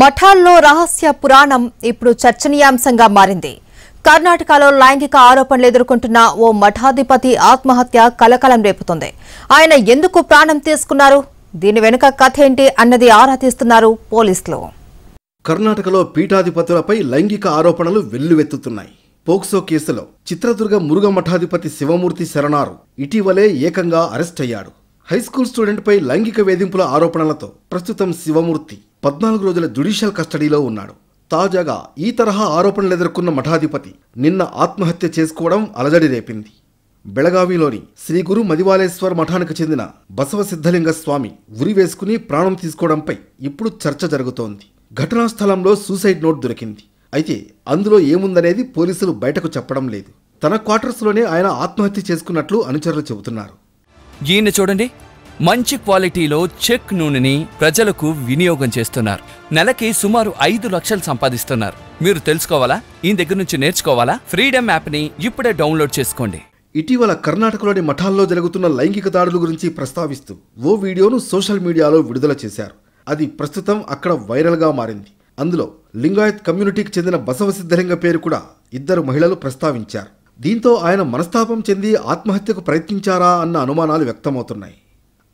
మఠాల్లో రహస్య పురాణం ఇప్పుడు చర్చనీయాంశంగా మారింది కర్ణాటకలో లైంగిక ఆరోపణలు ఎదుర్కొంటున్న ఓ మఠాధిపతి ఆత్మహత్య కలకలం రేపుతుంది ఆయన ఎందుకు ప్రాణం తీసుకున్నారు దీని వెనుక కథ ఏంటి అన్నది ఆరా తీస్తున్నారు పోలీసులు కర్ణాటకలో పీఠాధిపతులపై లైంగిక ఆరోపణలు వెల్లువెత్తుతున్నాయి పోక్సో కేసులో చిత్రదుర్గ మురుగ మఠాధిపతి శివమూర్తి శరణారు ఇటీవలే ఏకంగా అరెస్ట్ అయ్యాడు హైస్కూల్ స్టూడెంట్పై లైంగిక వేధింపుల ఆరోపణలతో ప్రస్తుతం శివమూర్తి పద్నాలుగు రోజుల జుడిషియల్ కస్టడీలో ఉన్నాడు తాజాగా ఈ తరహా ఆరోపణలు ఎదుర్కొన్న మఠాధిపతి నిన్న ఆత్మహత్య చేసుకోవడం అలజడి రేపింది బెళగావిలోని శ్రీ గురు మదివాలేశ్వర్ మఠానికి చెందిన బసవ సిద్ధలింగ స్వామి ఉరి వేసుకుని ప్రాణం తీసుకోవడంపై ఇప్పుడు చర్చ జరుగుతోంది ఘటనా స్థలంలో సూసైడ్ నోట్ దొరికింది అయితే అందులో ఏముందనేది పోలీసులు బయటకు చెప్పడం లేదు తన క్వార్టర్స్లోనే ఆయన ఆత్మహత్య చేసుకున్నట్లు అనుచరులు చెబుతున్నారు ఈయన చూడండి మంచి క్వాలిటీలో చెక్ నూనెని ప్రజలకు వినియోగం చేస్తున్నారు నెలకి సుమారు ఐదు లక్షలు సంపాదిస్తున్నారు మీరు తెలుసుకోవాలా ఈ దగ్గర నుంచి నేర్చుకోవాలా ఫ్రీడమ్ యాప్ని ఇప్పుడే డౌన్లోడ్ చేసుకోండి ఇటీవల కర్ణాటకలోని మఠాల్లో జరుగుతున్న లైంగిక దాడుల గురించి ప్రస్తావిస్తూ ఓ వీడియోను సోషల్ మీడియాలో విడుదల చేశారు అది ప్రస్తుతం అక్కడ వైరల్గా మారింది అందులో లింగాయత్ కమ్యూనిటీకి చెందిన బసవ సిద్ధలింగ పేరు కూడా ఇద్దరు మహిళలు ప్రస్తావించారు దీంతో ఆయన మనస్తాపం చెంది ఆత్మహత్యకు ప్రయత్నించారా అన్న అనుమానాలు వ్యక్తమవుతున్నాయి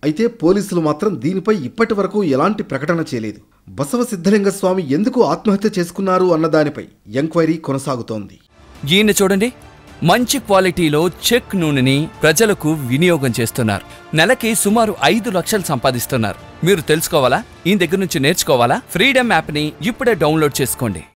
అయితే పోలీసులు మాత్రం దీనిపై ఇప్పటి వరకు ఎలాంటి ప్రకటన చేయలేదు బసవ సిద్ధలింగ స్వామి ఎందుకు ఆత్మహత్య చేసుకున్నారు అన్న దానిపై ఎంక్వైరీ కొనసాగుతోంది ఈయన చూడండి మంచి క్వాలిటీలో చెక్ నూనెని ప్రజలకు వినియోగం చేస్తున్నారు నెలకి సుమారు ఐదు లక్షలు సంపాదిస్తున్నారు మీరు తెలుసుకోవాలా ఈ దగ్గర నుంచి నేర్చుకోవాలా ఫ్రీడమ్ యాప్ని ఇప్పుడే డౌన్లోడ్ చేసుకోండి